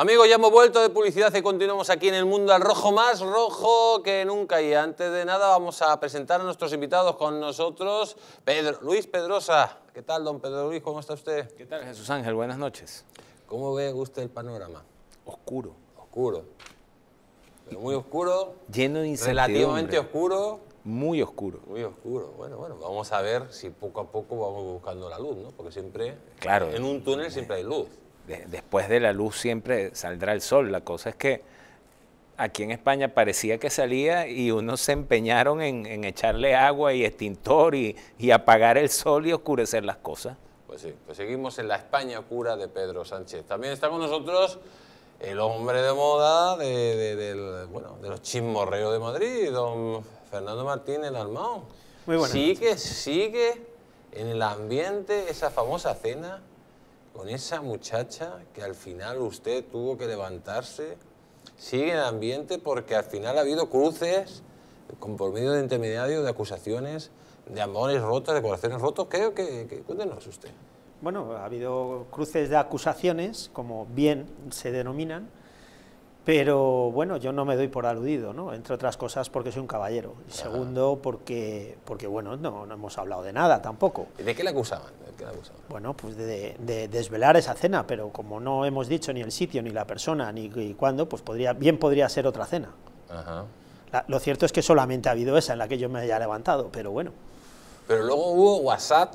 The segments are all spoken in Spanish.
Amigos, ya hemos vuelto de publicidad y continuamos aquí en el mundo al rojo más rojo que nunca. Y antes de nada vamos a presentar a nuestros invitados con nosotros, Pedro, Luis Pedrosa. ¿Qué tal, don Pedro Luis? ¿Cómo está usted? ¿Qué tal, Jesús Ángel? Buenas noches. ¿Cómo ve usted el panorama? Oscuro. Oscuro. muy oscuro. Lleno de Relativamente oscuro. Muy oscuro. Muy oscuro. Bueno, bueno, vamos a ver si poco a poco vamos buscando la luz, ¿no? Porque siempre, claro, en un túnel siempre hay luz después de la luz siempre saldrá el sol. La cosa es que aquí en España parecía que salía y unos se empeñaron en, echarle agua y extintor y, apagar el sol y oscurecer las cosas. Pues sí, pues seguimos en la España cura de Pedro Sánchez. También está con nosotros el hombre de moda de, los chismorreos de Madrid, don Fernando Martínez Almón. Muy Sigue, sigue en el ambiente esa famosa cena con esa muchacha que al final usted tuvo que levantarse, sigue en el ambiente porque al final ha habido cruces con, por medio de intermediarios, de acusaciones, de amores rotos, de corazones rotos. Creo que cuéntenos usted. Bueno, ha habido cruces de acusaciones, como bien se denominan, pero bueno, yo no me doy por aludido, ¿no? entre otras cosas porque soy un caballero. Y segundo, porque, porque bueno, no, no, hemos hablado de nada tampoco. de qué le acusaban? Bueno, pues de, desvelar esa cena, pero como no hemos dicho ni el sitio, ni la persona, ni, cuándo, pues podría, bien podría ser otra cena. lo cierto es que solamente ha habido esa en la que yo me haya levantado, pero bueno. Pero luego hubo WhatsApp,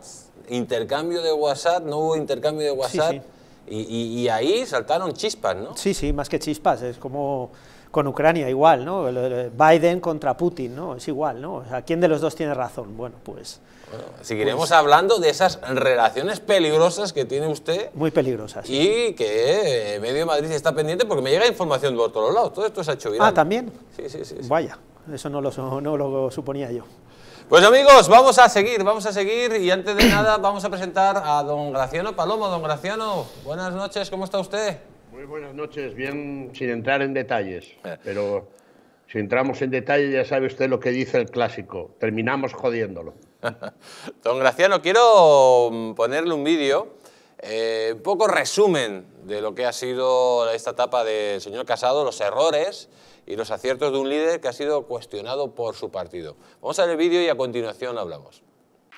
intercambio de WhatsApp, no hubo intercambio de WhatsApp. sí. Y, ahí saltaron chispas, ¿no? Sí, sí, más que chispas, es como con Ucrania igual, ¿no? Biden contra Putin, ¿no? Es igual, ¿no? O ¿quién de los dos tiene razón? Bueno, pues... Bueno, seguiremos pues hablando de esas relaciones peligrosas que tiene usted. Muy peligrosas. Y que eh, Medio Madrid está pendiente porque me llega información de todos lados. Todo esto se ha hecho Ah, ¿también? sí, sí. Vaya, eso no lo, no lo suponía yo. Pues amigos, vamos a seguir, vamos a seguir y antes de nada vamos a presentar a don Graciano Palomo. Don Graciano, buenas noches, ¿cómo está usted? Muy buenas noches, bien sin entrar en detalles, eh. pero si entramos en detalles ya sabe usted lo que dice el clásico, terminamos jodiéndolo. don Graciano, quiero ponerle un vídeo eh, un poco resumen de lo que ha sido esta etapa del señor Casado, los errores y los aciertos de un líder que ha sido cuestionado por su partido. Vamos a ver el vídeo y a continuación hablamos.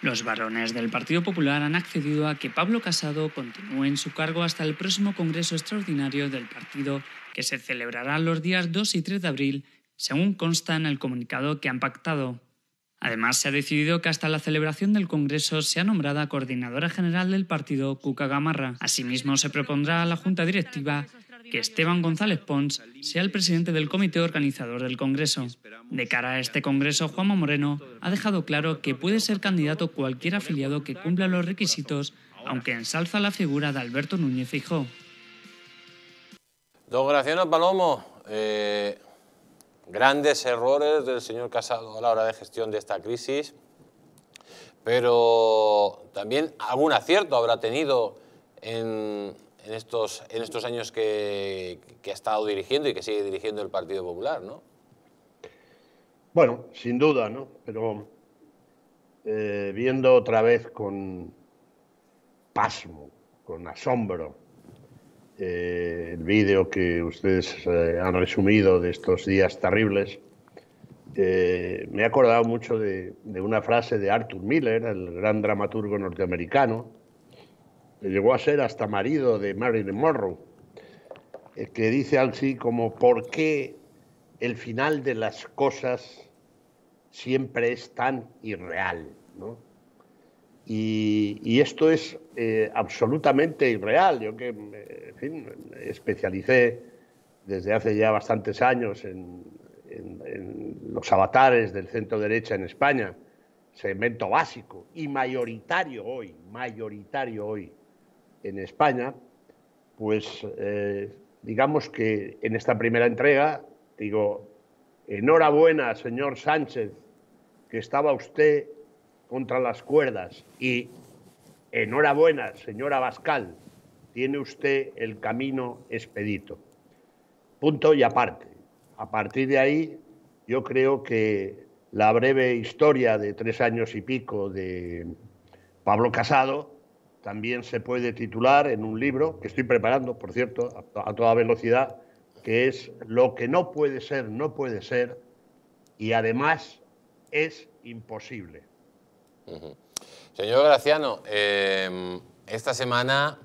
Los varones del Partido Popular han accedido a que Pablo Casado continúe en su cargo hasta el próximo Congreso Extraordinario del partido, que se celebrará los días 2 y 3 de abril, según consta en el comunicado que han pactado. Además, se ha decidido que hasta la celebración del Congreso sea nombrada coordinadora general del partido Cuca Gamarra. Asimismo, se propondrá a la Junta Directiva que Esteban González Pons sea el presidente del comité organizador del Congreso. De cara a este Congreso, Juanma Moreno ha dejado claro que puede ser candidato cualquier afiliado que cumpla los requisitos, aunque ensalza la figura de Alberto Núñez Fijó. Dos Palomo, eh, grandes errores del señor Casado a la hora de gestión de esta crisis, pero también algún acierto habrá tenido en, estos, años que, ha estado dirigiendo y que sigue dirigiendo el Partido Popular, ¿no? Bueno, sin duda, ¿no? Pero eh, viendo otra vez con pasmo, con asombro, eh, el vídeo que ustedes eh, han resumido de estos días terribles, eh, me he acordado mucho de, una frase de Arthur Miller, el gran dramaturgo norteamericano, que llegó a ser hasta marido de Marilyn Monroe, que dice así como, ¿por qué el final de las cosas siempre es tan irreal? ¿no? Y, esto es eh, absolutamente irreal. Yo que, en me especialicé desde hace ya bastantes años en, los avatares del centro derecha en España, segmento básico y mayoritario hoy, mayoritario hoy en España, pues eh, digamos que en esta primera entrega, digo, enhorabuena, señor Sánchez, que estaba usted contra las cuerdas. Y enhorabuena, señora Bascal, tiene usted el camino expedito. Punto y aparte. A partir de ahí, yo creo que la breve historia de tres años y pico de Pablo Casado también se puede titular en un libro que estoy preparando, por cierto, a toda velocidad, que es Lo que no puede ser, no puede ser, y además es imposible. Señor Graciano, em, esta semana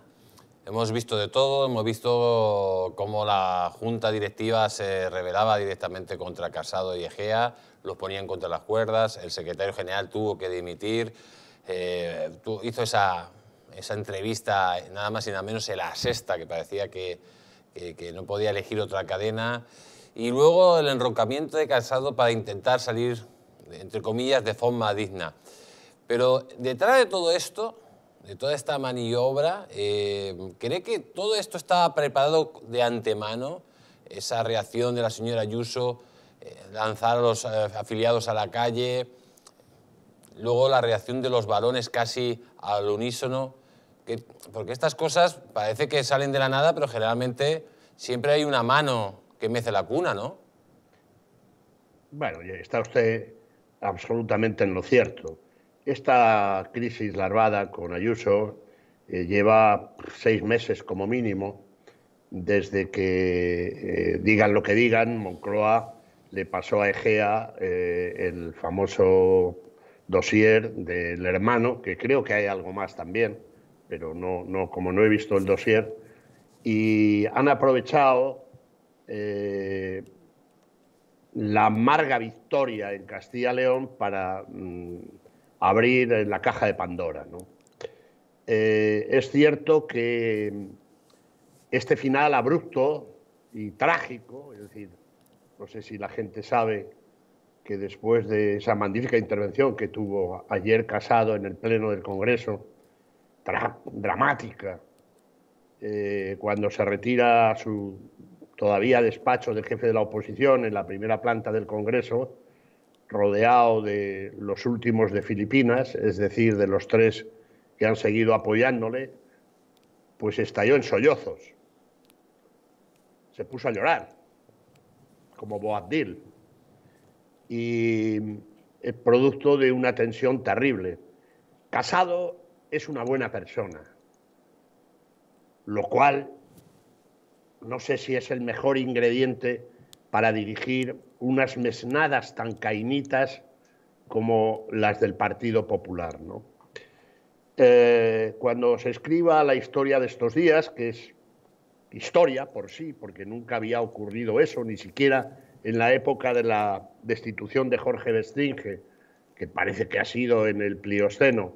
hemos visto de todo, hemos visto cómo la junta directiva se rebelaba directamente contra Casado y Egea, los ponían contra las cuerdas, el secretario general tuvo que dimitir, eh, hizo esa, esa entrevista, nada más y nada menos en la sexta, que parecía que, que, no podía elegir otra cadena, y luego el enrocamiento de Casado para intentar salir, entre comillas, de forma digna. Pero detrás de todo esto, de toda esta maniobra, eh, ¿cree que todo esto estaba preparado de antemano? Esa reacción de la señora Ayuso, eh, lanzar a los eh, afiliados a la calle, luego la reacción de los varones casi al unísono. Que, porque estas cosas parece que salen de la nada, pero generalmente siempre hay una mano que mece la cuna, ¿no? Bueno, está usted absolutamente en lo cierto. Esta crisis larvada con Ayuso eh, lleva seis meses como mínimo desde que, eh, digan lo que digan, Moncloa le pasó a Egea eh, el famoso dossier del hermano, que creo que hay algo más también, pero no, no como no he visto el dossier, y han aprovechado la amarga victoria en Castilla León para mm, abrir la caja de Pandora. Eh, es cierto que este final abrupto y trágico, es decir, no sé si la gente sabe que después de esa magnífica intervención que tuvo ayer Casado en el Pleno del Congreso, dramática, eh, cuando se retira su todavía despacho del jefe de la oposición en la primera planta del Congreso, rodeado de los últimos de Filipinas, es decir, de los tres que han seguido apoyándole, pues estalló en sollozos. Se puso a llorar, como Boabdil. Y es eh, producto de una tensión terrible. Casado es una buena persona, lo cual no sé si es el mejor ingrediente para dirigir unas mesnadas tan cainitas como las del Partido Popular. Eh, cuando se escriba la historia de estos días, que es historia por sí, porque nunca había ocurrido eso, ni siquiera en la época de la destitución de Jorge Bestringe, que parece que ha sido en el Plioceno,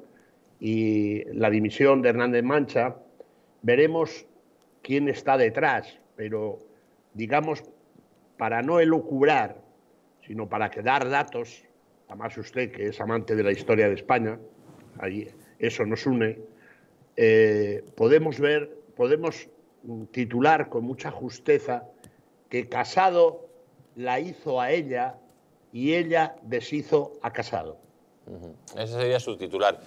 y la dimisión de Hernández Mancha, veremos quién está detrás, pero digamos para no elucubrar, sino para quedar datos, además usted que es amante de la historia de España, ahí, eso nos une, eh, podemos ver, podemos titular con mucha justeza que Casado la hizo a ella y ella deshizo a Casado. Ese sería su titular.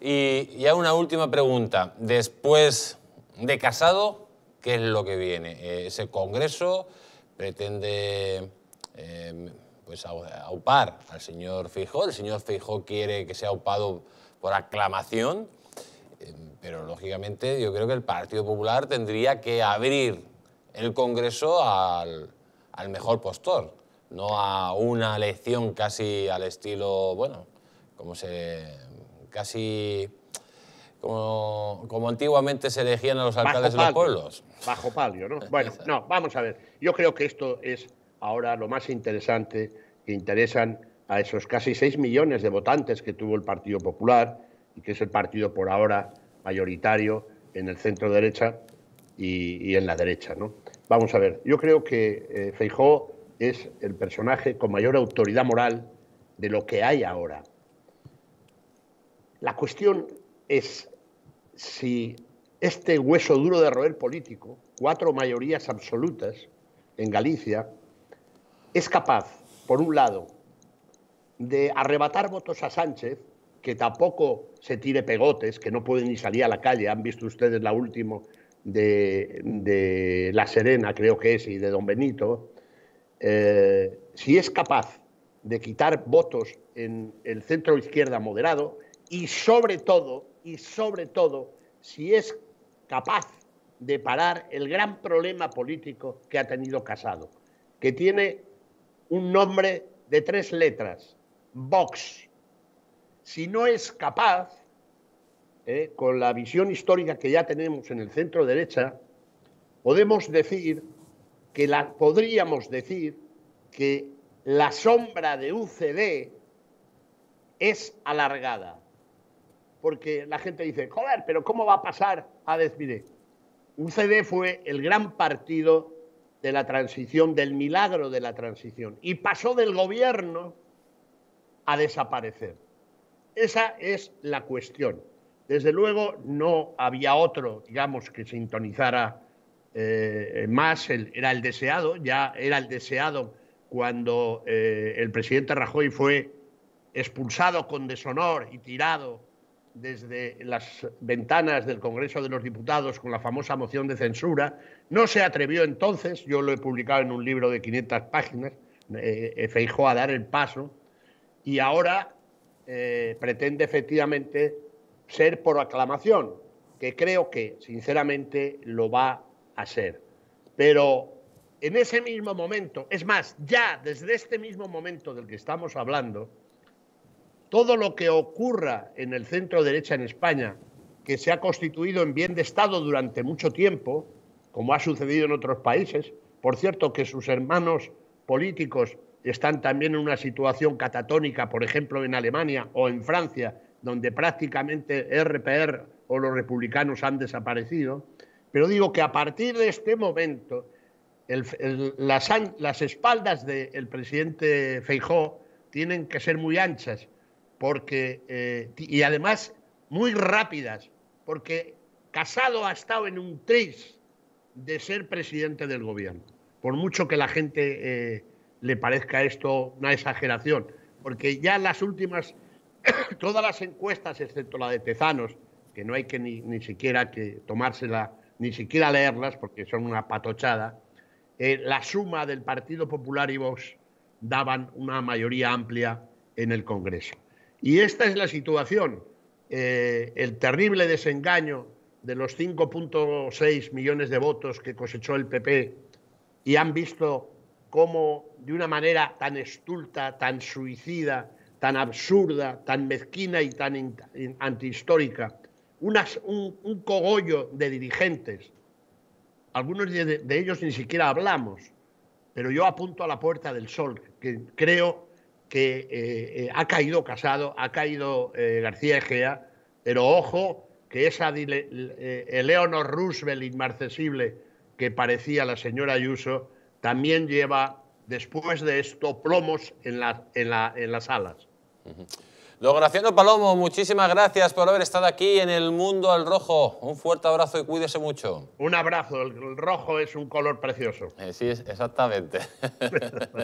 Y ya una última pregunta. Después de Casado, ¿qué es lo que viene? Eh, ¿Ese congreso? pretende em, pues aupar al señor Fijó. El señor Fijó quiere que sea aupado por aclamación, em, pero lógicamente yo creo que el Partido Popular tendría que abrir el Congreso al, mejor postor, no a una elección casi al estilo, bueno, como se... casi... como antiguamente se elegían a los alcaldes de los pueblos bajo palio, ¿no? Bueno, no, vamos a ver. Yo creo que esto es ahora lo más interesante que interesan a esos casi 6 millones de votantes que tuvo el Partido Popular y que es el partido por ahora mayoritario en el centro derecha y, en la derecha, ¿no? Vamos a ver. Yo creo que eh, Feijóo Feijó es el personaje con mayor autoridad moral de lo que hay ahora. La cuestión es si este hueso duro de roer político, cuatro mayorías absolutas en Galicia, es capaz, por un lado, de arrebatar votos a Sánchez, que tampoco se tire pegotes, que no puede ni salir a la calle. Han visto ustedes la última de, La Serena, creo que es, y de Don Benito. Eh, si es capaz de quitar votos en el centro izquierda moderado y sobre todo, y sobre todo, si es capaz de parar el gran problema político que ha tenido Casado, que tiene un nombre de tres letras, Vox. Si no es capaz, eh, con la visión histórica que ya tenemos en el centro derecha, podemos decir que podríamos decir que la sombra de UCD es alargada porque la gente dice, joder, pero ¿cómo va a pasar a Un UCD fue el gran partido de la transición, del milagro de la transición, y pasó del gobierno a desaparecer. Esa es la cuestión. Desde luego no había otro, digamos, que sintonizara eh, más, era el deseado, ya era el deseado cuando eh, el presidente Rajoy fue expulsado con deshonor y tirado desde las ventanas del Congreso de los Diputados con la famosa moción de censura. No se atrevió entonces, yo lo he publicado en un libro de 500 páginas, eh, a dar el paso y ahora eh, pretende efectivamente ser por aclamación, que creo que sinceramente lo va a ser. Pero en ese mismo momento, es más, ya desde este mismo momento del que estamos hablando, todo lo que ocurra en el centro derecha en España, que se ha constituido en bien de Estado durante mucho tiempo, como ha sucedido en otros países, por cierto que sus hermanos políticos están también en una situación catatónica, por ejemplo en Alemania o en Francia, donde prácticamente RPR o los republicanos han desaparecido, pero digo que a partir de este momento las, espaldas del presidente Feijó tienen que ser muy anchas eh, y además muy rápidas, porque Casado ha estado en un tris de ser presidente del gobierno, por mucho que la gente eh, le parezca esto una exageración, porque ya las últimas, todas las encuestas, excepto la de Tezanos, que no hay que ni, siquiera que tomársela, ni siquiera leerlas, porque son una patochada, eh, la suma del Partido Popular y Vox daban una mayoría amplia en el Congreso. Y esta es la situación. Eh, el terrible desengaño de los 5.6 millones de votos que cosechó el PP y han visto cómo de una manera tan estulta, tan suicida, tan absurda, tan mezquina y tan antihistórica, un, cogollo de dirigentes, algunos de ellos ni siquiera hablamos, pero yo apunto a la puerta del sol, que creo que eh, eh, ha caído Casado, ha caído eh, García Egea, pero ojo que esa Eleonor Roosevelt inmarcesible que parecía la señora Ayuso también lleva después de esto plomos en, en, en las alas. Don Palomo, muchísimas gracias por haber estado aquí en el Mundo al Rojo. Un fuerte abrazo y cuídese mucho. Un abrazo, el rojo es un color precioso. sí, exactamente.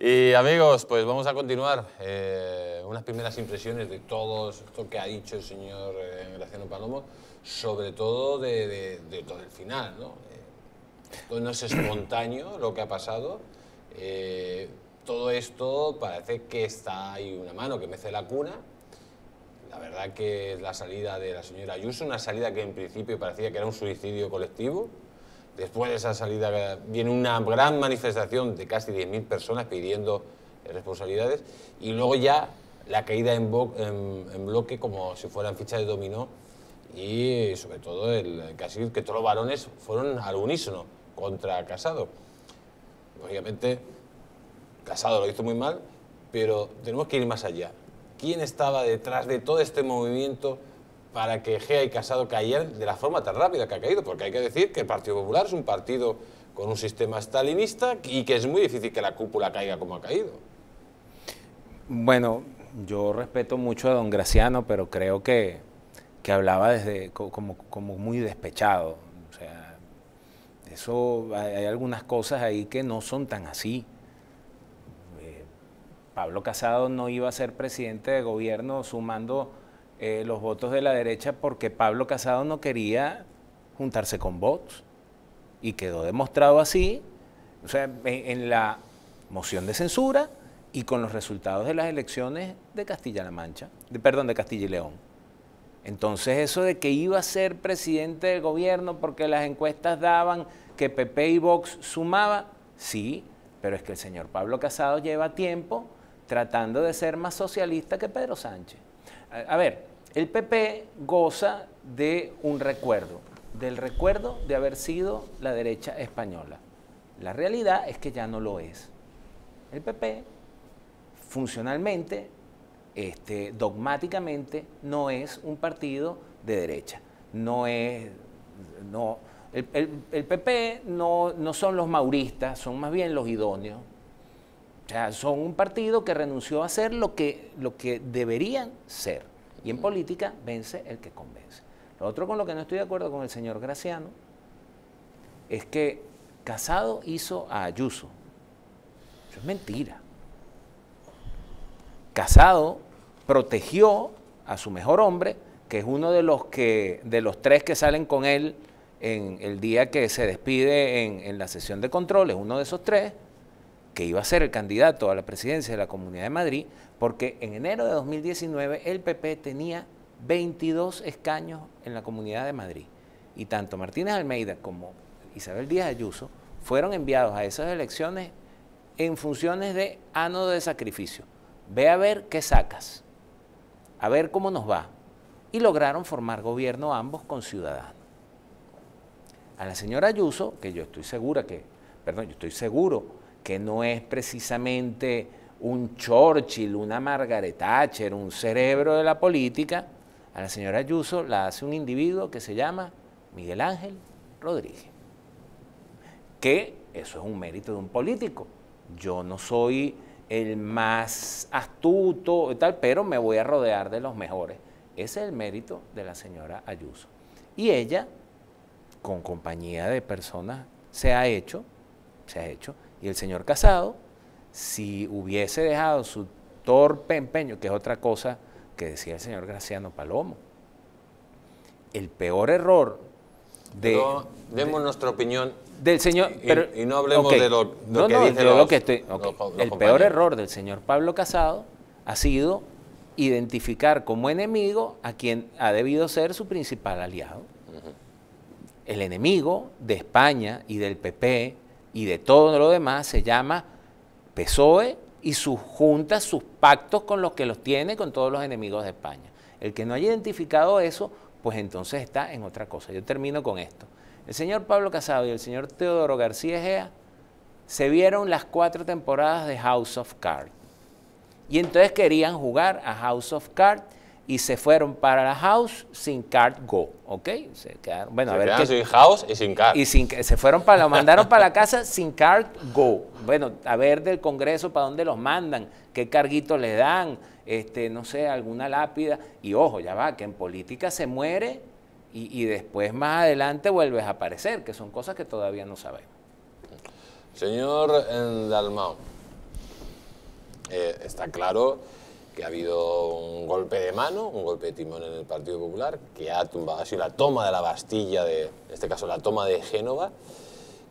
Y amigos, pues vamos a continuar. Eh, unas primeras impresiones de todo esto que ha dicho el señor eh, Graciano Palomo, sobre todo de, todo el final. ¿no? Eh, no es espontáneo lo que ha pasado. todo esto parece que está ahí una mano que mece la cuna. La verdad que es la salida de la señora Ayuso, una salida que en principio parecía que era un suicidio colectivo. Después de esa salida viene una gran manifestación de casi 10.000 personas pidiendo responsabilidades y luego ya la caída en, bloque como si fueran fichas de dominó y sobre todo el casi que todos los varones fueron al unísono contra Casado. Lógicamente Casado lo hizo muy mal, pero tenemos que ir más allá. ¿Quién estaba detrás de todo este movimiento? para que Gea y Casado cayeran de la forma tan rápida que ha caído, porque hay que decir que el Partido Popular es un partido con un sistema stalinista y que es muy difícil que la cúpula caiga como ha caído. Bueno, yo respeto mucho a don Graciano, pero creo que, hablaba desde como, muy despechado. O sea, eso hay algunas cosas ahí que no son tan así. Eh, Pablo Casado no iba a ser presidente de gobierno sumando eh, los votos de la derecha porque Pablo Casado no quería juntarse con Vox. Y quedó demostrado así, o sea, en, la moción de censura y con los resultados de las elecciones de Castilla-La Mancha, de, perdón, de Castilla y León. Entonces eso de que iba a ser presidente del gobierno porque las encuestas daban que PP y Vox sumaba, sí, pero es que el señor Pablo Casado lleva tiempo tratando de ser más socialista que Pedro Sánchez. a ver, el PP goza de un recuerdo, del recuerdo de haber sido la derecha española. La realidad es que ya no lo es. El PP funcionalmente, este, dogmáticamente, no es un partido de derecha. No es, no, el, PP no, son los mauristas, son más bien los idóneos. O sea, son un partido que renunció a ser lo que, lo que deberían ser. Y en política vence el que convence. Lo otro con lo que no estoy de acuerdo con el señor Graciano es que Casado hizo a Ayuso. Eso es mentira. Casado protegió a su mejor hombre, que es uno de los, que, de los tres que salen con él en el día que se despide en, en la sesión de controles, uno de esos tres, que iba a ser el candidato a la presidencia de la Comunidad de Madrid, porque en enero de 2019 el PP tenía 22 escaños en la Comunidad de Madrid. Y tanto Martínez Almeida como Isabel Díaz Ayuso fueron enviados a esas elecciones en funciones de ánodo de sacrificio. Ve a ver qué sacas, a ver cómo nos va. Y lograron formar gobierno ambos con Ciudadanos. A la señora Ayuso, que yo estoy segura que, perdón, yo estoy seguro que no es precisamente un Churchill, una Margaret Thatcher, un cerebro de la política, a la señora Ayuso la hace un individuo que se llama Miguel Ángel Rodríguez. Que eso es un mérito de un político. Yo no soy el más astuto tal, pero me voy a rodear de los mejores. Ese es el mérito de la señora Ayuso. Y ella, con compañía de personas, se ha hecho, se ha hecho. Y el señor Casado, si hubiese dejado su torpe empeño, que es otra cosa que decía el señor Graciano Palomo. El peor error de... demos nuestra opinión. Del señor... Y, no hablemos de lo, que lo que El peor error del señor Pablo Casado ha sido identificar como enemigo a quien ha debido ser su principal aliado. El enemigo de España y del PP y de todo lo demás se llama PSOE y sus juntas, sus pactos con los que los tiene, con todos los enemigos de España. El que no haya identificado eso, pues entonces está en otra cosa. Yo termino con esto. El señor Pablo Casado y el señor Teodoro García Egea se vieron las cuatro temporadas de House of Cards. Y entonces querían jugar a House of Cards y se fueron para la house sin card go, ¿ok? Se quedaron, bueno, a ver quedaron sin house y sin card. Y se fueron para, lo mandaron para la casa sin card go. Bueno, a ver del Congreso para dónde los mandan, qué carguito les dan, este, no sé, alguna lápida. Y ojo, ya va, que en política se muere y, después más adelante vuelves a aparecer, que son cosas que todavía no sabemos. Señor Dalmau, eh, está claro que ha habido un golpe de mano, un golpe de timón en el Partido Popular, que ha tumbado, sido la toma de la Bastilla, de, en este caso la toma de Génova,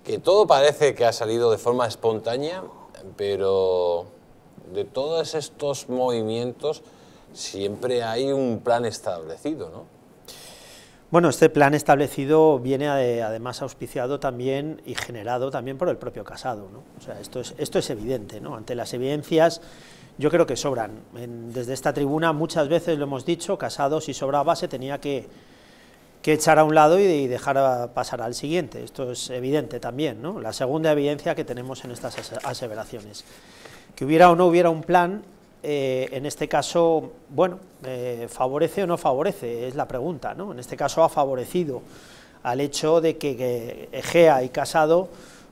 que todo parece que ha salido de forma espontánea, pero de todos estos movimientos siempre hay un plan establecido, ¿no? Bueno, este plan establecido viene eh, además auspiciado también y generado también por el propio Casado, ¿no? O sea, esto es, esto es evidente, ¿no? Ante las evidencias yo creo que sobran. desde esta tribuna muchas veces lo hemos dicho, Casado si sobraba se tenía que, echar a un lado y, dejar pasar al siguiente. Esto es evidente también, ¿no? La segunda evidencia que tenemos en estas aseveraciones. Que hubiera o no hubiera un plan, eh, en este caso, bueno, eh, favorece o no favorece, es la pregunta, ¿no? En este caso ha favorecido al hecho de que, que Egea y Casado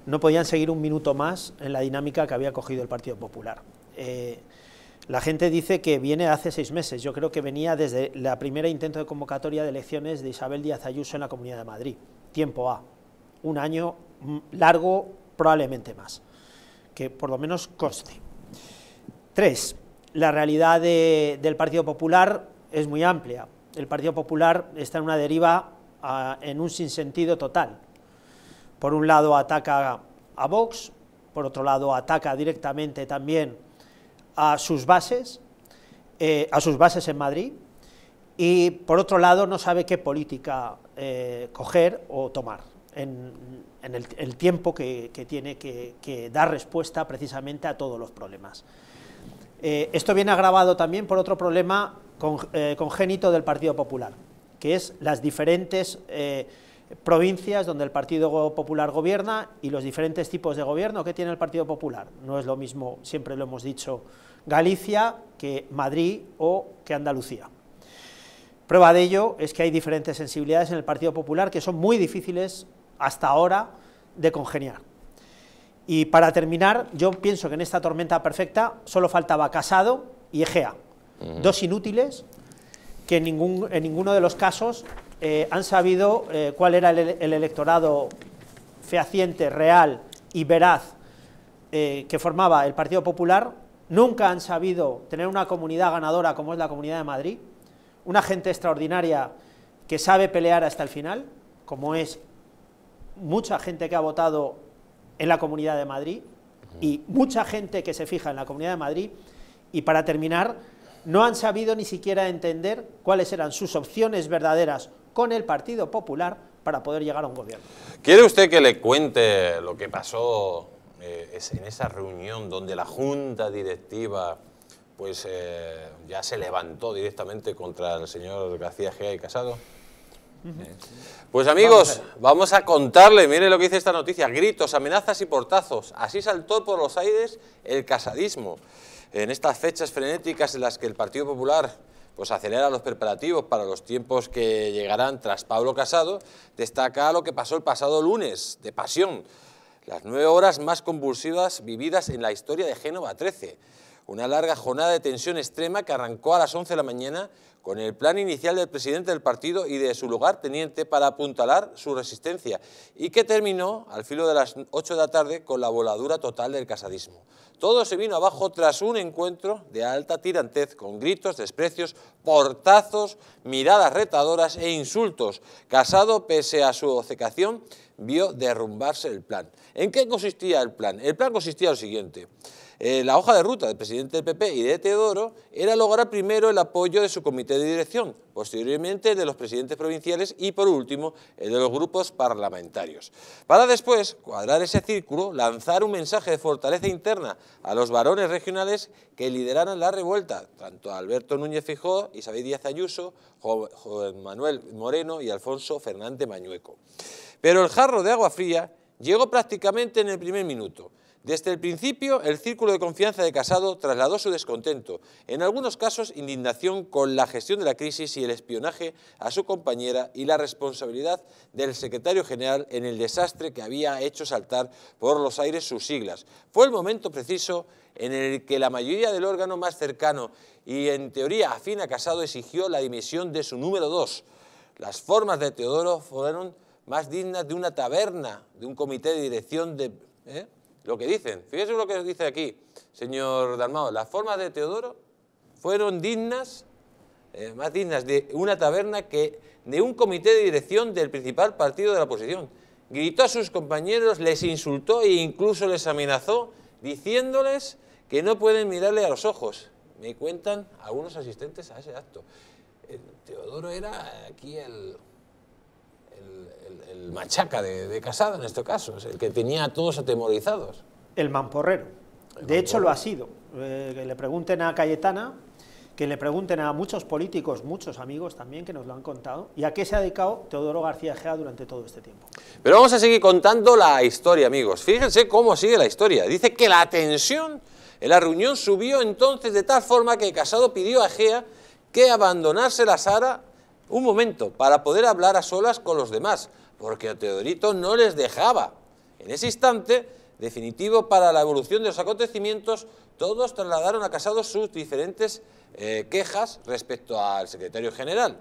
no podían seguir un minuto más en la dinámica que había cogido el Partido Popular. Eh, la gente dice que viene hace seis meses, yo creo que venía desde la primera intento de convocatoria de elecciones de Isabel Díaz Ayuso en la Comunidad de Madrid, tiempo A, un año mm, largo, probablemente más, que por lo menos coste Tres, la realidad del Partido Popular es muy amplia, el Partido Popular está en una deriva ah, en un sinsentido total. Por un lado ataca a Vox, por otro lado ataca directamente también a sus bases, eh, a sus bases en Madrid, y por otro lado no sabe qué política eh, coger o tomar en, el, tiempo que, tiene que, dar respuesta precisamente a todos los problemas. Eh, esto viene agravado también por otro problema congénito del Partido Popular, que es las diferentes provincias donde el Partido Popular gobierna y los diferentes tipos de gobierno que tiene el Partido Popular. No es lo mismo, siempre lo hemos dicho, Galicia que Madrid o que Andalucía. Prueba de ello es que hay diferentes sensibilidades en el Partido Popular que son muy difíciles hasta ahora de congeniar. Y para terminar, yo pienso que en esta tormenta perfecta solo faltaba Casado y Egea, dos inútiles que ningún, en ninguno de los casos eh, han sabido eh, cuál era el, electorado fehaciente, real y veraz eh, que formaba el Partido Popular, nunca han sabido tener una comunidad ganadora como es la Comunidad de Madrid, una gente extraordinaria que sabe pelear hasta el final, como es mucha gente que ha votado en la Comunidad de Madrid y mucha gente que se fija en la Comunidad de Madrid. Y para terminar, no han sabido ni siquiera entender cuáles eran sus opciones verdaderas con el Partido Popular para poder llegar a un gobierno. ¿Quiere usted que le cuente lo que pasó eh, en esa reunión donde la Junta Directiva pues eh, ya se levantó directamente contra el señor García Gea y Casado? Eh, pues amigos, vamos a, contarle, Mire lo que dice esta noticia, gritos, amenazas y portazos. Así saltó por los aires el casadismo. En estas fechas frenéticas en las que el Partido Popular pues acelera los preparativos para los tiempos que llegarán tras Pablo Casado, destaca lo que pasó el pasado lunes, de pasión, las nueve horas más convulsivas vividas en la historia de Génova 13. Una larga jornada de tensión extrema que arrancó a las 11 de la mañana con el plan inicial del presidente del partido y de su lugar teniente para apuntalar su resistencia y que terminó al filo de las 8 de la tarde con la voladura total del casadismo. Todo se vino abajo tras un encuentro de alta tirantez con gritos, desprecios, portazos, miradas retadoras e insultos. Casado, pese a su obcecación, vio derrumbarse el plan. ¿En qué consistía el plan? El plan consistía en lo siguiente. Eh, la hoja de ruta del presidente del PP y de Teodoro era lograr primero el apoyo de su comité de dirección, posteriormente de los presidentes provinciales y por último el de los grupos parlamentarios. Para después cuadrar ese círculo, lanzar un mensaje de fortaleza interna a los varones regionales que lideraran la revuelta, tanto Alberto Núñez Fijó, Isabel Díaz Ayuso, Juan Manuel Moreno y Alfonso Fernández Mañueco. Pero el jarro de agua fría llegó prácticamente en el primer minuto. Desde el principio, el círculo de confianza de Casado trasladó su descontento, en algunos casos indignación con la gestión de la crisis y el espionaje a su compañera y la responsabilidad del secretario general en el desastre que había hecho saltar por los aires sus siglas. Fue el momento preciso en el que la mayoría del órgano más cercano y en teoría afín a Casado exigió la dimisión de su número dos. Las formas de Teodoro fueron más dignas de una taberna, de un comité de dirección de... ¿eh? lo que dicen. Fíjese lo que dice aquí, señor Dalmao. Las formas de Teodoro fueron dignas, eh, más dignas de una taberna que de un comité de dirección del principal partido de la oposición. Gritó a sus compañeros, les insultó e incluso les amenazó, diciéndoles que no pueden mirarle a los ojos. Me cuentan algunos asistentes a ese acto. Eh, Teodoro era aquí el el, machaca de, Casado en este caso, el que tenía a todos atemorizados. El mamporrero. de hecho, lo ha sido. Eh, que le pregunten a Cayetana, que le pregunten a muchos políticos, muchos amigos también que nos lo han contado, y a qué se ha dedicado Teodoro García Gea durante todo este tiempo. Pero vamos a seguir contando la historia, amigos. Fíjense cómo sigue la historia. Dice que la tensión en la reunión subió entonces de tal forma que Casado pidió a Gea que abandonase la Sara un momento, para poder hablar a solas con los demás, porque a Teodorito no les dejaba. En ese instante, definitivo para la evolución de los acontecimientos, todos trasladaron a Casado sus diferentes eh, quejas respecto al secretario general.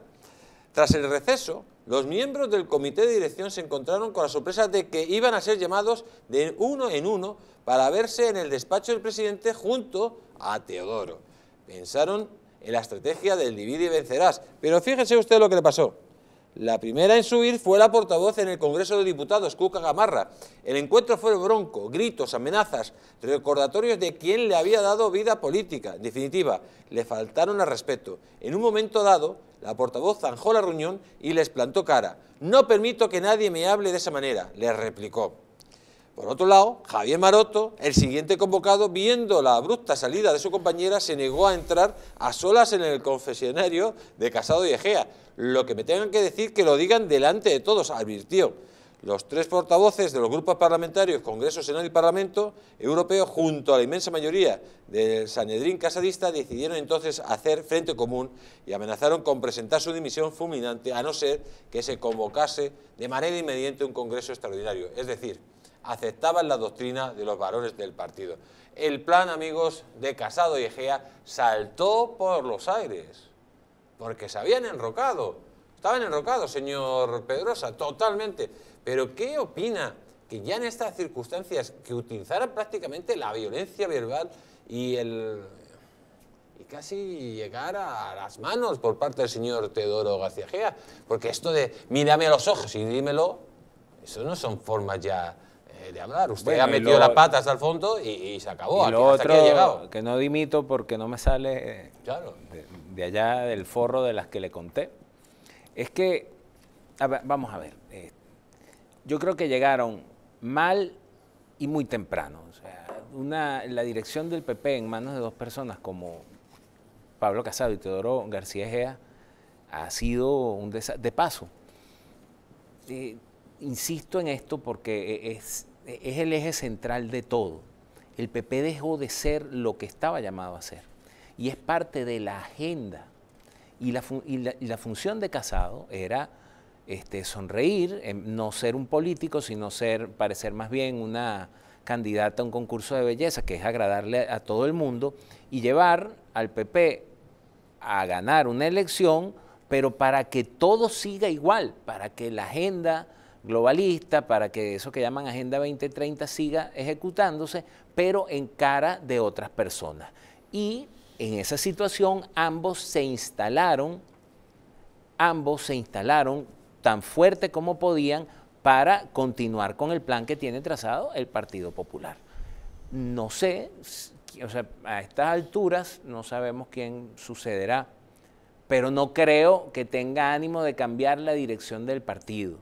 Tras el receso, los miembros del comité de dirección se encontraron con la sorpresa de que iban a ser llamados de uno en uno para verse en el despacho del presidente junto a Teodoro. Pensaron en la estrategia del divide y vencerás. Pero fíjese usted lo que le pasó. La primera en subir fue la portavoz en el Congreso de Diputados, Cuca Gamarra. El encuentro fue bronco, gritos, amenazas, recordatorios de quién le había dado vida política. En definitiva, le faltaron al respeto. En un momento dado, la portavoz zanjó la reunión y les plantó cara. No permito que nadie me hable de esa manera, le replicó. Por otro lado, Javier Maroto, el siguiente convocado, viendo la abrupta salida de su compañera, se negó a entrar a solas en el confesionario de Casado y Egea. Lo que me tengan que decir, que lo digan delante de todos, advirtió. Los tres portavoces de los grupos parlamentarios, Congreso, Senado y Parlamento Europeo, junto a la inmensa mayoría del Sanedrín casadista, decidieron entonces hacer frente común y amenazaron con presentar su dimisión fulminante, a no ser que se convocase de manera inmediata un Congreso extraordinario. Es decir, aceptaban la doctrina de los varones del partido. El plan, amigos, de Casado y Egea saltó por los aires, porque se habían enrocado. Estaban enrocados, señor Pedrosa, totalmente. Pero ¿qué opina que ya en estas circunstancias que utilizaran prácticamente la violencia verbal y el y casi llegar a las manos por parte del señor Teodoro García Gea, porque esto de mírame a los ojos y dímelo, eso no son formas ya de hablar. Usted ha metido las patas al fondo y, se acabó. Y otro, que no dimito porque no me sale eh, de, allá del forro de las que le conté, es que, vamos a ver, eh, yo creo que llegaron mal y muy temprano. la dirección del PP en manos de dos personas como Pablo Casado y Teodoro García Ejea ha sido un desastre. De paso, eh, insisto en esto porque e-, es, es el eje central de todo. El PP dejó de ser lo que estaba llamado a ser y es parte de la agenda. Y la, función de Casado era este, sonreír, em, no ser un político, sino ser, parecer más bien una candidata a un concurso de belleza, que es agradarle a todo el mundo, y llevar al PP a ganar una elección, pero para que todo siga igual, para que la agenda globalista, para que eso que llaman Agenda 2030 siga ejecutándose, pero en cara de otras personas. Y en esa situación ambos se instalaron, ambos se instalaron tan fuerte como podían para continuar con el plan que tiene trazado el Partido Popular. No sé, o sea, a estas alturas no sabemos quién sucederá, pero no creo que tenga ánimo de cambiar la dirección del partido.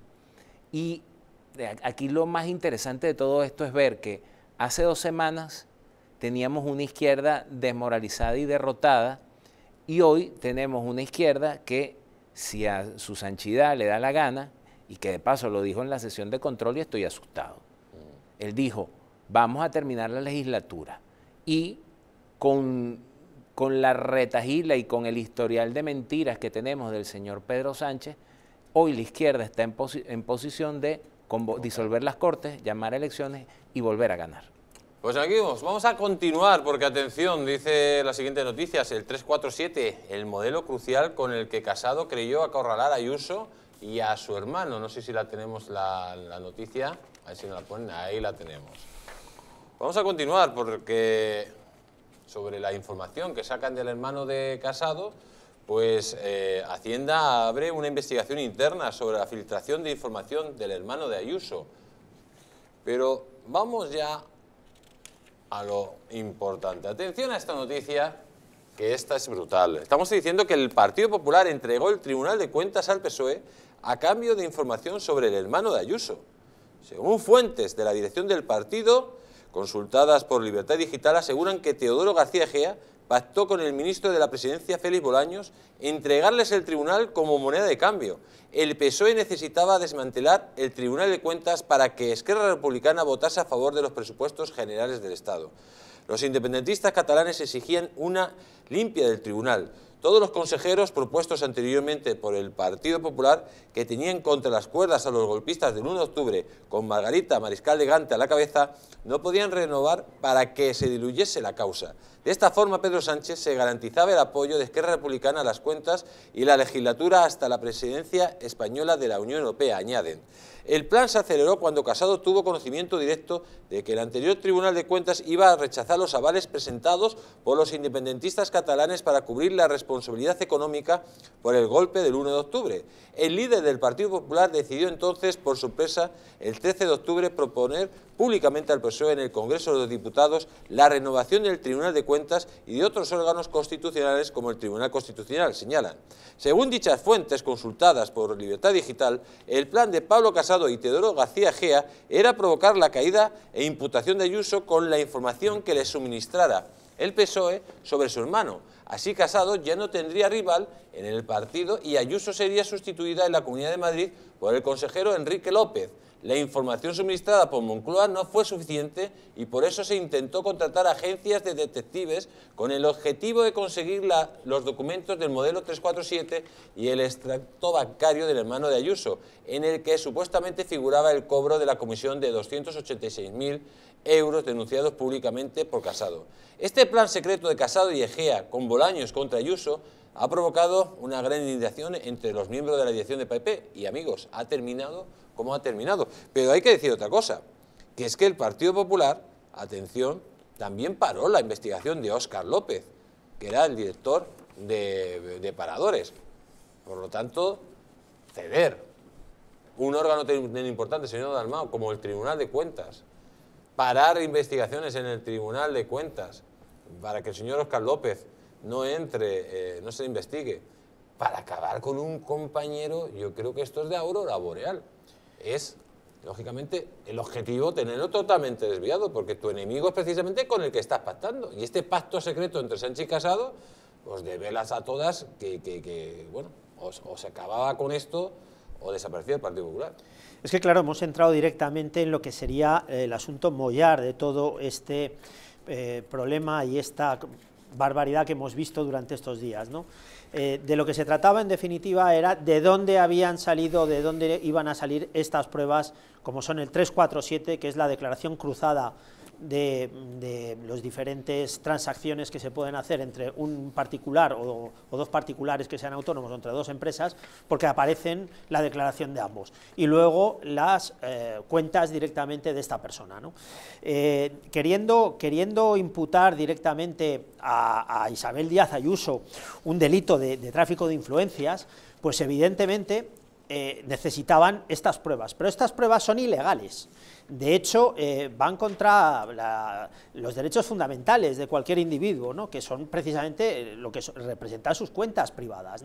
Y eh, aquí lo más interesante de todo esto es ver que hace dos semanas teníamos una izquierda desmoralizada y derrotada y hoy tenemos una izquierda que si a su sanchidad le da la gana, y que de paso lo dijo en la sesión de control y estoy asustado, mm. él dijo, vamos a terminar la legislatura y con, la retajila y con el historial de mentiras que tenemos del señor Pedro Sánchez, Hoy la izquierda está en, posición de disolver las cortes, llamar a elecciones y volver a ganar. Pues aquí vamos, a continuar porque atención, dice la siguiente noticia, es el 347, el modelo crucial con el que Casado creyó acorralar a Ayuso y a su hermano. No sé si la tenemos la, la noticia, a ver si nos la ponen, ahí la tenemos. Vamos a continuar porque sobre la información que sacan del hermano de Casado, pues eh, Hacienda abre una investigación interna sobre la filtración de información del hermano de Ayuso. Pero vamos ya a lo importante. Atención a esta noticia, que esta es brutal. Estamos diciendo que el Partido Popular entregó el Tribunal de Cuentas al PSOE a cambio de información sobre el hermano de Ayuso. Según fuentes de la dirección del partido, consultadas por Libertad Digital, aseguran que Teodoro García Gea, pactó con el ministro de la Presidencia, Félix Bolaños, entregarles el tribunal como moneda de cambio. El PSOE necesitaba desmantelar el Tribunal de Cuentas para que Esquerra Republicana votase a favor de los presupuestos generales del Estado. Los independentistas catalanes exigían una limpia del tribunal todos los consejeros propuestos anteriormente por el Partido Popular que tenían contra las cuerdas a los golpistas del 1 de octubre con Margarita Mariscal de Gante a la cabeza, no podían renovar para que se diluyese la causa. De esta forma Pedro Sánchez se garantizaba el apoyo de Esquerra Republicana a las cuentas y la legislatura hasta la presidencia española de la Unión Europea, añaden. El plan se aceleró cuando Casado tuvo conocimiento directo de que el anterior Tribunal de Cuentas iba a rechazar los avales presentados por los independentistas catalanes para cubrir la responsabilidad económica por el golpe del 1 de octubre. El líder del Partido Popular decidió entonces, por sorpresa, el 13 de octubre proponer públicamente al PSOE en el Congreso de los Diputados la renovación del Tribunal de Cuentas y de otros órganos constitucionales como el Tribunal Constitucional, señalan. Según dichas fuentes consultadas por Libertad Digital, el plan de Pablo Casado y Teodoro García Gea era provocar la caída e imputación de Ayuso con la información que le suministrara el PSOE sobre su hermano. Así Casado ya no tendría rival en el partido y Ayuso sería sustituida en la Comunidad de Madrid por el consejero Enrique López. La información suministrada por Moncloa no fue suficiente y por eso se intentó contratar agencias de detectives con el objetivo de conseguir los documentos del modelo 347 y el extracto bancario del hermano de Ayuso, en el que supuestamente figuraba el cobro de la comisión de 286.000 euros denunciados públicamente por Casado. Este plan secreto de Casado y Egea con Bolaños contra Ayuso ha provocado una gran indignación entre los miembros de la dirección de PP y amigos, ha terminado como ha terminado. Pero hay que decir otra cosa, que es que el Partido Popular, atención, también paró la investigación de Óscar López, que era el director de, de Paradores. Por lo tanto, ceder un órgano tan importante, señor Dalmao, como el Tribunal de Cuentas, parar investigaciones en el Tribunal de Cuentas para que el señor Oscar López no entre, eh, no se investigue, para acabar con un compañero, yo creo que esto es de aurora boreal. Es, lógicamente, el objetivo tenerlo totalmente desviado, porque tu enemigo es precisamente con el que estás pactando. Y este pacto secreto entre Sánchez y Casado, os pues, develas a todas que, bueno, o se acababa con esto o desaparecía el Partido Popular. Es que, claro, hemos entrado directamente en lo que sería eh, el asunto mollar de todo este eh, problema y esta barbaridad que hemos visto durante estos días. Eh, de lo que se trataba, en definitiva, era de dónde habían salido, de dónde iban a salir estas pruebas, como son el 347, que es la declaración cruzada de, de las diferentes transacciones que se pueden hacer entre un particular o, dos particulares que sean autónomos o entre dos empresas, porque aparecen la declaración de ambos. Y luego las eh, cuentas directamente de esta persona. Eh, queriendo, imputar directamente a, Isabel Díaz Ayuso un delito de, tráfico de influencias, pues evidentemente eh, necesitaban estas pruebas. Pero estas pruebas son ilegales de hecho, eh, van contra los derechos fundamentales de cualquier individuo, que son precisamente eh, lo que representan sus cuentas privadas.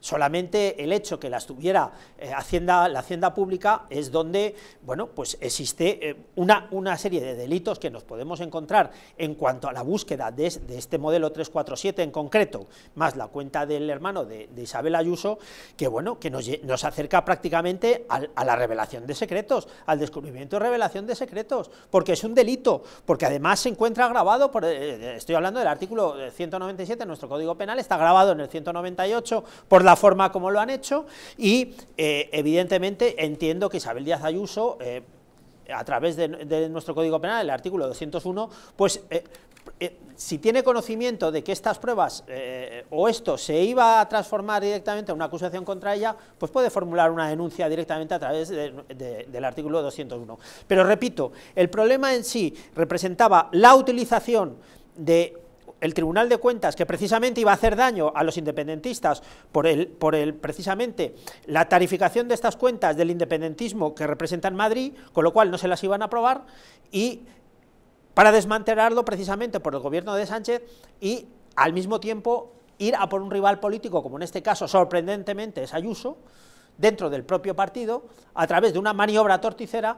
Solamente el hecho que las tuviera eh, hacienda, la hacienda pública es donde bueno, pues existe una, una, serie de delitos que nos podemos encontrar en cuanto a la búsqueda de, este modelo 347 en concreto, más la cuenta del hermano de, Isabel Ayuso, que, bueno, que nos, acerca prácticamente a la revelación de secretos, al descubrimiento de revelaciones de secretos, porque es un delito, porque además se encuentra grabado, por, eh, eh, estoy hablando del artículo 197 eh, de nuestro Código Penal, está grabado en el 198 por la forma como lo han hecho y evidentemente entiendo que Isabel Díaz Ayuso... a través de, nuestro Código Penal, el artículo 201, pues eh, si tiene conocimiento de que estas pruebas eh, o esto se iba a transformar directamente en una acusación contra ella, pues puede formular una denuncia directamente a través del artículo 201. Pero repito, el problema en sí representaba la utilización del Tribunal de Cuentas, que precisamente iba a hacer daño a los independentistas por el, por el precisamente la tarificación de estas cuentas del independentismo que representan Madrid, con lo cual no se las iban a aprobar, y para desmantelarlo precisamente por el gobierno de Sánchez y al mismo tiempo ir a por un rival político, como en este caso sorprendentemente es Ayuso, dentro del propio partido, a través de una maniobra torticera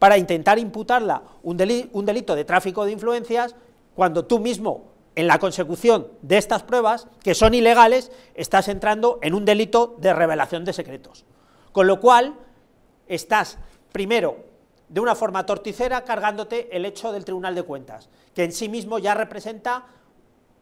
para intentar imputarla un, un delito de tráfico de influencias cuando tú mismo en la consecución de estas pruebas, que son ilegales, estás entrando en un delito de revelación de secretos. Con lo cual, estás primero de una forma torticera cargándote el hecho del Tribunal de Cuentas, que en sí mismo ya representa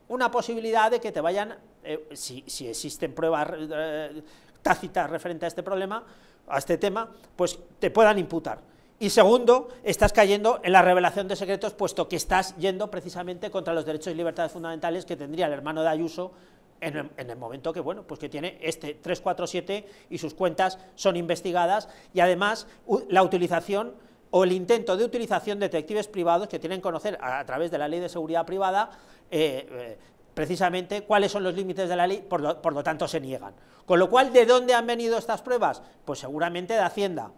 una posibilidad de que te vayan, eh, si, existen pruebas eh, tácitas referente a este problema, a este tema, pues te puedan imputar. Y segundo, estás cayendo en la revelación de secretos, puesto que estás yendo precisamente contra los derechos y libertades fundamentales que tendría el hermano de Ayuso en el, momento que, bueno, pues que tiene este 347 y sus cuentas son investigadas y además la utilización o el intento de utilización de detectives privados que tienen que conocer a, través de la ley de seguridad privada eh, eh, precisamente cuáles son los límites de la ley, por lo, tanto se niegan. Con lo cual, ¿de dónde han venido estas pruebas? Pues seguramente de Hacienda.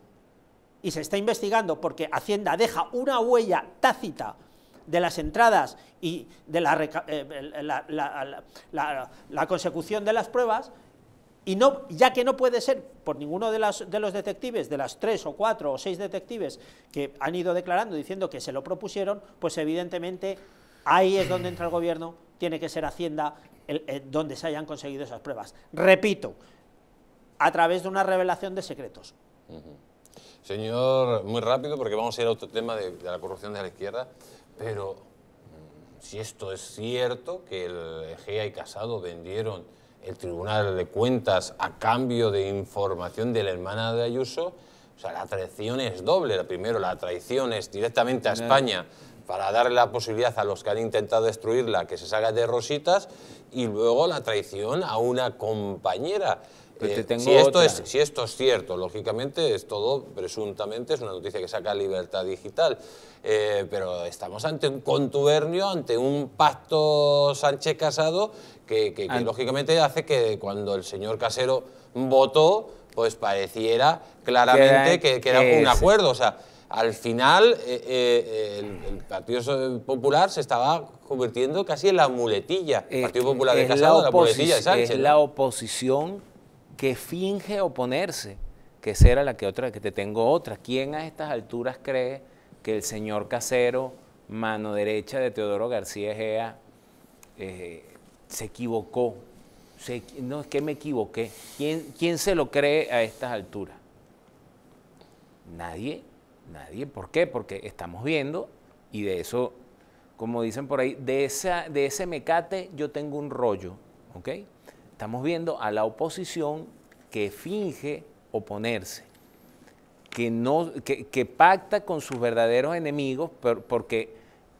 Y se está investigando porque Hacienda deja una huella tácita de las entradas y de la, eh, la, consecución de las pruebas y no, ya que no puede ser por ninguno de, de, los detectives, de las tres o cuatro o seis detectives que han ido declarando diciendo que se lo propusieron, pues evidentemente ahí es donde entra el gobierno, tiene que ser Hacienda eh, donde se hayan conseguido esas pruebas. Repito, a través de una revelación de secretos. Señor, muy rápido porque vamos a ir a otro tema de, de la corrupción de la izquierda, pero mm, si esto es cierto, que el Egea y Casado vendieron el Tribunal de Cuentas a cambio de información de la hermana de Ayuso, o sea, la traición es doble. La primero, la traición es directamente a España para darle la posibilidad a los que han intentado destruirla que se salga de rositas y luego la traición a una compañera. Pues eh, si, esto es, si, esto es, cierto, lógicamente es todo, presuntamente es una noticia que saca Libertad Digital, eh, pero estamos ante un contubernio, ante un pacto Sánchez-Casado que, lógicamente hace que cuando el señor Casero votó, pues pareciera claramente que, era un acuerdo. O sea, al final eh, el, Partido Popular se estaba convirtiendo casi en la muletilla. El Partido Popular de Casado, la, la muletilla de Sánchez. la oposición que finge oponerse, que será la que otra, que te tengo otra. ¿Quién a estas alturas cree que el señor Casero, mano derecha de Teodoro García Egea, eh, se equivocó? no, es que me equivoqué. ¿Quién, se lo cree a estas alturas? Nadie, nadie. ¿Por qué? Porque estamos viendo, y de eso, como dicen por ahí, de, de ese mecate yo tengo un rollo, ¿ok? estamos viendo a la oposición que finge oponerse, que, no, que, pacta con sus verdaderos enemigos porque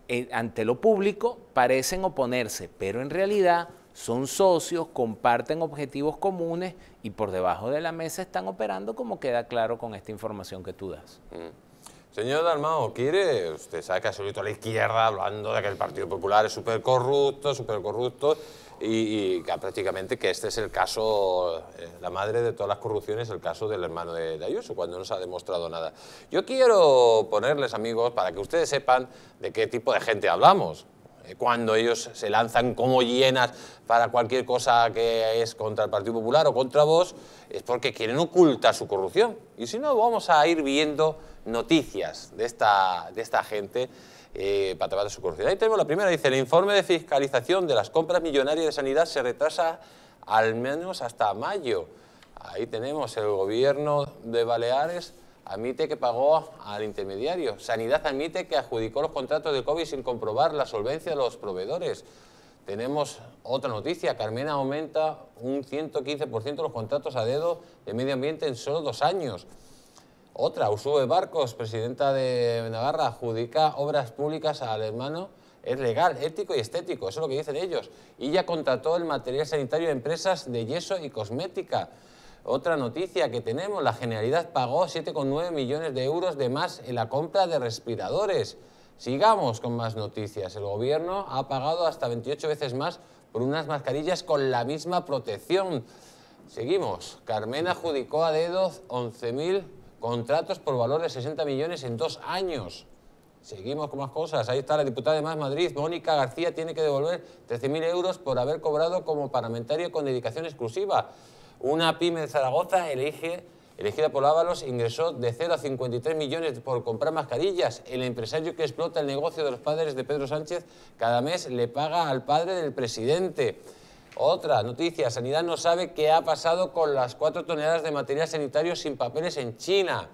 eh, ante lo público parecen oponerse, pero en realidad son socios, comparten objetivos comunes y por debajo de la mesa están operando como queda claro con esta información que tú das. Mm. Señor Dalmao, ¿quiere? Usted sabe que ha solito a la izquierda hablando de que el Partido Popular es súper corrupto, súper corrupto y, prácticamente que este es el caso, eh, la madre de todas las corrupciones, el caso del hermano de, Ayuso, cuando no se ha demostrado nada. Yo quiero ponerles, amigos, para que ustedes sepan de qué tipo de gente hablamos, eh, cuando ellos se lanzan como llenas para cualquier cosa que es contra el Partido Popular o contra vos, es porque quieren ocultar su corrupción. Y si no, vamos a ir viendo noticias de esta, de esta gente eh, para tratar su corrupción. Ahí tenemos la primera, dice, el informe de fiscalización de las compras millonarias de sanidad se retrasa al menos hasta mayo. Ahí tenemos el gobierno de Baleares admite que pagó al intermediario. Sanidad admite que adjudicó los contratos de COVID sin comprobar la solvencia de los proveedores. Tenemos otra noticia, Carmena aumenta un 115% los contratos a dedo de medio ambiente en solo dos años. Otra, Usube Barcos, presidenta de Navarra, adjudica obras públicas al hermano. Es legal, ético y estético, eso es lo que dicen ellos. Y ya contrató el material sanitario de empresas de yeso y cosmética. Otra noticia que tenemos, la Generalidad pagó 7,9 millones de euros de más en la compra de respiradores. Sigamos con más noticias. El gobierno ha pagado hasta 28 veces más por unas mascarillas con la misma protección. Seguimos. Carmen adjudicó a dedos 11.000 Contratos por valor de 60 millones en dos años. Seguimos con más cosas. Ahí está la diputada de Más Madrid, Mónica García, tiene que devolver 13.000 euros por haber cobrado como parlamentario con dedicación exclusiva. Una pyme de Zaragoza elige, elegida por Ábalos ingresó de 0 a 53 millones por comprar mascarillas. El empresario que explota el negocio de los padres de Pedro Sánchez cada mes le paga al padre del presidente. Otra noticia, Sanidad no sabe qué ha pasado con las cuatro toneladas de material sanitario sin papeles en China.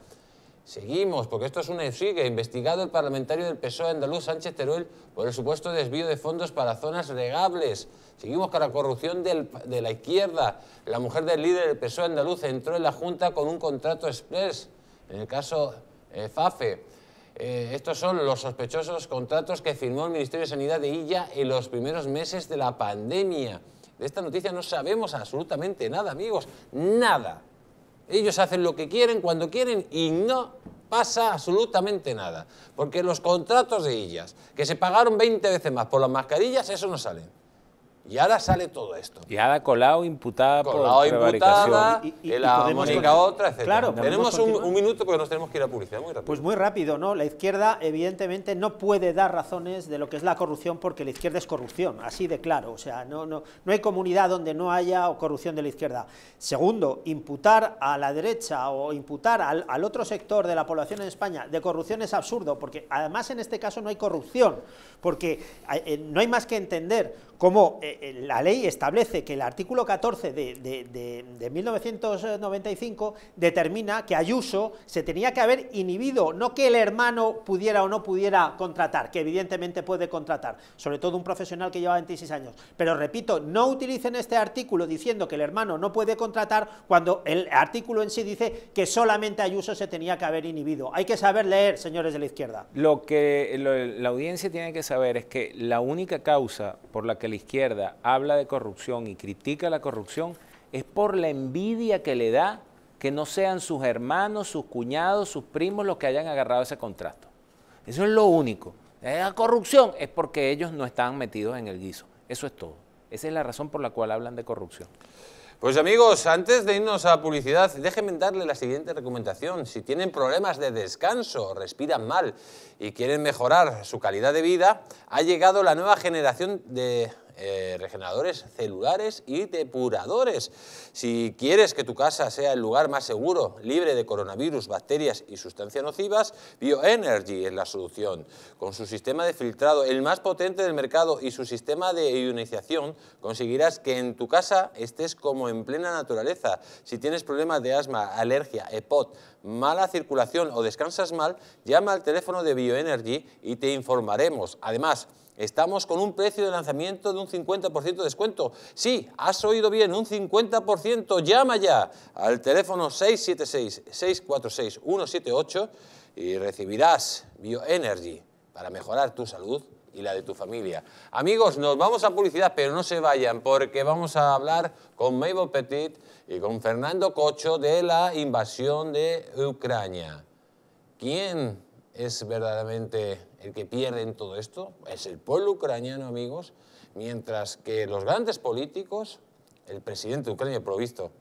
Seguimos, porque esto es una sigue. Investigado el parlamentario del PSOE andaluz Sánchez Teruel por el supuesto desvío de fondos para zonas regables. Seguimos con la corrupción de la izquierda. La mujer del líder del PSOE andaluz entró en la Junta con un contrato express, en el caso eh, FAFE. Eh, estos son los sospechosos contratos que firmó el Ministerio de Sanidad de Illa en los primeros meses de la pandemia. De esta noticia no sabemos absolutamente nada, amigos, nada. Ellos hacen lo que quieren, cuando quieren y no pasa absolutamente nada. Porque los contratos de ellas, que se pagaron 20 veces más por las mascarillas, eso no sale. Y ahora sale todo esto. Y ahora colado, imputada Colado, por imputada, y, la Mónica otra, etc. Claro, tenemos un, minuto porque nos tenemos que ir a publicidad muy rápido. Pues muy rápido, ¿no? La izquierda, evidentemente, no puede dar razones de lo que es la corrupción porque la izquierda es corrupción, así de claro. O sea, no, no, hay comunidad donde no haya corrupción de la izquierda. Segundo, imputar a la derecha o imputar al, otro sector de la población en España de corrupción es absurdo porque además en este caso no hay corrupción porque eh, eh, no hay más que entender cómo... Eh, eh, la ley establece que el artículo 14 de, 1995 determina que Ayuso se tenía que haber inhibido, no que el hermano pudiera o no pudiera contratar, que evidentemente puede contratar, sobre todo un profesional que lleva 26 años. Pero repito, no utilicen este artículo diciendo que el hermano no puede contratar cuando el artículo en sí dice que solamente Ayuso se tenía que haber inhibido. Hay que saber leer, señores de la izquierda. Lo que la audiencia tiene que saber es que la única causa por la que la izquierda habla de corrupción y critica la corrupción es por la envidia que le da que no sean sus hermanos, sus cuñados, sus primos los que hayan agarrado ese contrato. Eso es lo único. La corrupción es porque ellos no están metidos en el guiso. Eso es todo. Esa es la razón por la cual hablan de corrupción. Pues amigos, antes de irnos a publicidad, déjenme darle la siguiente recomendación. Si tienen problemas de descanso, respiran mal y quieren mejorar su calidad de vida, ha llegado la nueva generación de eh, regeneradores celulares y depuradores. Si quieres que tu casa sea el lugar más seguro, libre de coronavirus, bacterias y sustancias nocivas, Bioenergy es la solución. Con su sistema de filtrado, el más potente del mercado y su sistema de ionización, conseguirás que en tu casa estés como en plena naturaleza. Si tienes problemas de asma, alergia, EPOT, mala circulación o descansas mal, llama al teléfono de Bioenergy y te informaremos. Además, estamos con un precio de lanzamiento de un 50% de descuento. Sí, has oído bien, un 50%. Llama ya al teléfono 676-646-178 y recibirás Bioenergy para mejorar tu salud y la de tu familia. Amigos, nos vamos a publicidad, pero no se vayan porque vamos a hablar con Mabel Petit y con Fernando Cocho de la invasión de Ucrania. ¿Quién es verdaderamente el que pierde en todo esto? Es el pueblo ucraniano, amigos, mientras que los grandes políticos, el presidente de Ucrania provisto,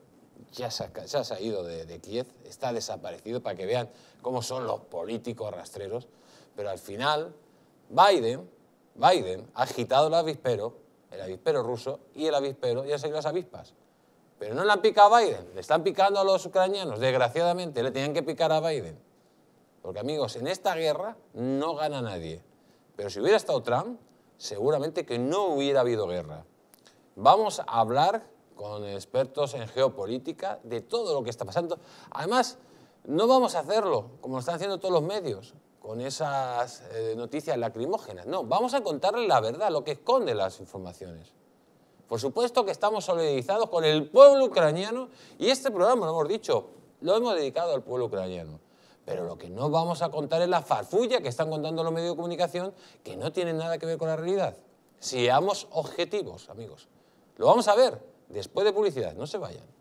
ya se, ha, ya se ha ido de, de, Kiev, está desaparecido para que vean cómo son los políticos rastreros, pero al final Biden, Biden ha agitado el avispero, el avispero ruso y el avispero, ya se las avispas. Pero no le han picado a Biden, le están picando a los ucranianos, desgraciadamente, le tenían que picar a Biden. Porque amigos, en esta guerra no gana nadie. Pero si hubiera estado Trump, seguramente que no hubiera habido guerra. Vamos a hablar con expertos en geopolítica de todo lo que está pasando. Además, no vamos a hacerlo como lo están haciendo todos los medios, con esas eh, noticias lacrimógenas. No, vamos a contarles la verdad, lo que esconde las informaciones. Por supuesto que estamos solidarizados con el pueblo ucraniano y este programa, lo hemos dicho, lo hemos dedicado al pueblo ucraniano. Pero lo que no vamos a contar es la farfulla que están contando los medios de comunicación que no tienen nada que ver con la realidad. Seamos objetivos, amigos. Lo vamos a ver después de publicidad, no se vayan.